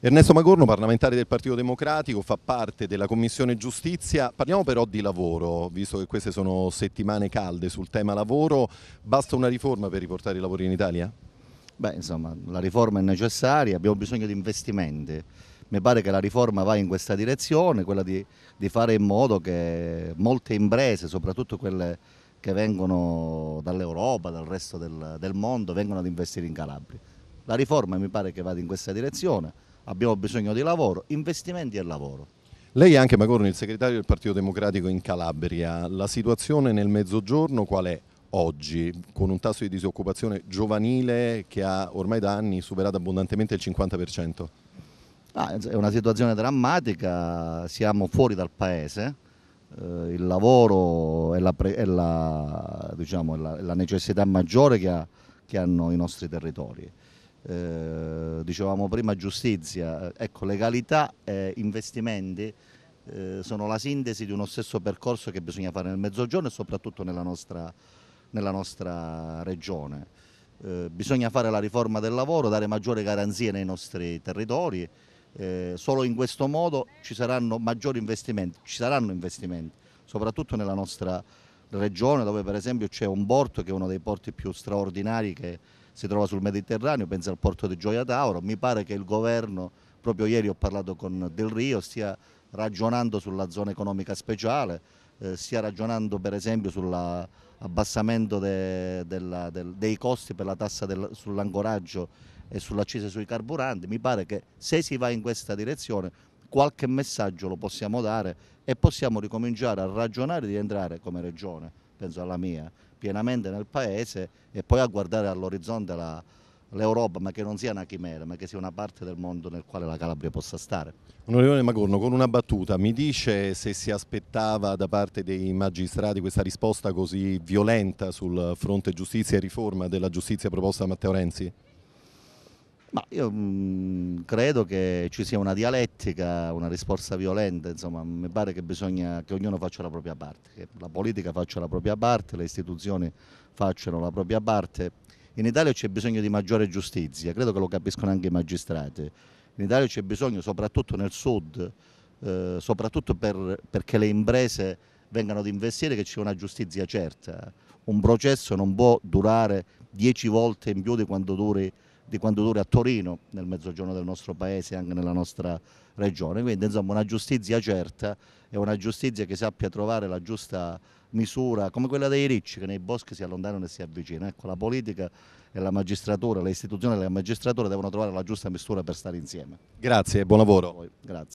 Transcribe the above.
Ernesto Magorno, parlamentare del Partito Democratico, fa parte della Commissione Giustizia. Parliamo però di lavoro, visto che queste sono settimane calde sul tema lavoro. Basta una riforma per riportare i lavori in Italia? Beh, insomma, la riforma è necessaria, abbiamo bisogno di investimenti. Mi pare che la riforma vada in questa direzione, quella di, di fare in modo che molte imprese, soprattutto quelle che vengono dall'Europa, dal resto del, del mondo, vengano ad investire in Calabria. La riforma mi pare che vada in questa direzione abbiamo bisogno di lavoro, investimenti e lavoro. Lei è anche Magorno, il segretario del Partito Democratico in Calabria. La situazione nel mezzogiorno qual è oggi, con un tasso di disoccupazione giovanile che ha ormai da anni superato abbondantemente il 50%? Ah, è una situazione drammatica, siamo fuori dal paese, eh, il lavoro è la, è, la, diciamo, è, la, è la, necessità maggiore che, ha, che hanno i nostri territori. Eh, dicevamo prima giustizia, ecco legalità e investimenti eh, sono la sintesi di uno stesso percorso che bisogna fare nel mezzogiorno e soprattutto nella nostra, nella nostra regione. Eh, bisogna fare la riforma del lavoro, dare maggiore garanzia nei nostri territori, eh, solo in questo modo ci saranno maggiori investimenti, ci saranno investimenti soprattutto nella nostra regione regione dove per esempio c'è un porto che è uno dei porti più straordinari che si trova sul Mediterraneo, penso al porto di Gioia Tauro, mi pare che il governo, proprio ieri ho parlato con Del Rio, stia ragionando sulla zona economica speciale, eh, stia ragionando per esempio sull'abbassamento de, de, dei costi per la tassa sull'ancoraggio e sull'accisa sui carburanti, mi pare che se si va in questa direzione qualche messaggio lo possiamo dare e possiamo ricominciare a ragionare di entrare come regione, penso alla mia, pienamente nel paese e poi a guardare all'orizzonte l'Europa, ma che non sia una chimera, ma che sia una parte del mondo nel quale la Calabria possa stare. Onorevole Magorno, con una battuta, mi dice se si aspettava da parte dei magistrati questa risposta così violenta sul fronte giustizia e riforma della giustizia proposta da Matteo Renzi? Ma io mh, mm, credo che ci sia una dialettica, una risposta violenta, insomma mi pare che bisogna che ognuno faccia la propria parte, che la politica faccia la propria parte, le istituzioni facciano la propria parte. In Italia c'è bisogno di maggiore giustizia, credo che lo capiscono anche i magistrati. In Italia c'è bisogno, soprattutto nel sud, eh, soprattutto per, perché le imprese vengano ad investire, che ci sia una giustizia certa. Un processo non può durare dieci volte in più di quanto duri di quanto dura a Torino, nel mezzogiorno del nostro paese e anche nella nostra regione. Quindi insomma una giustizia certa e una giustizia che sappia trovare la giusta misura, come quella dei ricci che nei boschi si allontanano e si avvicinano. Ecco, la politica e la magistratura, le istituzioni e la magistratura devono trovare la giusta misura per stare insieme. Grazie, e buon lavoro. Grazie.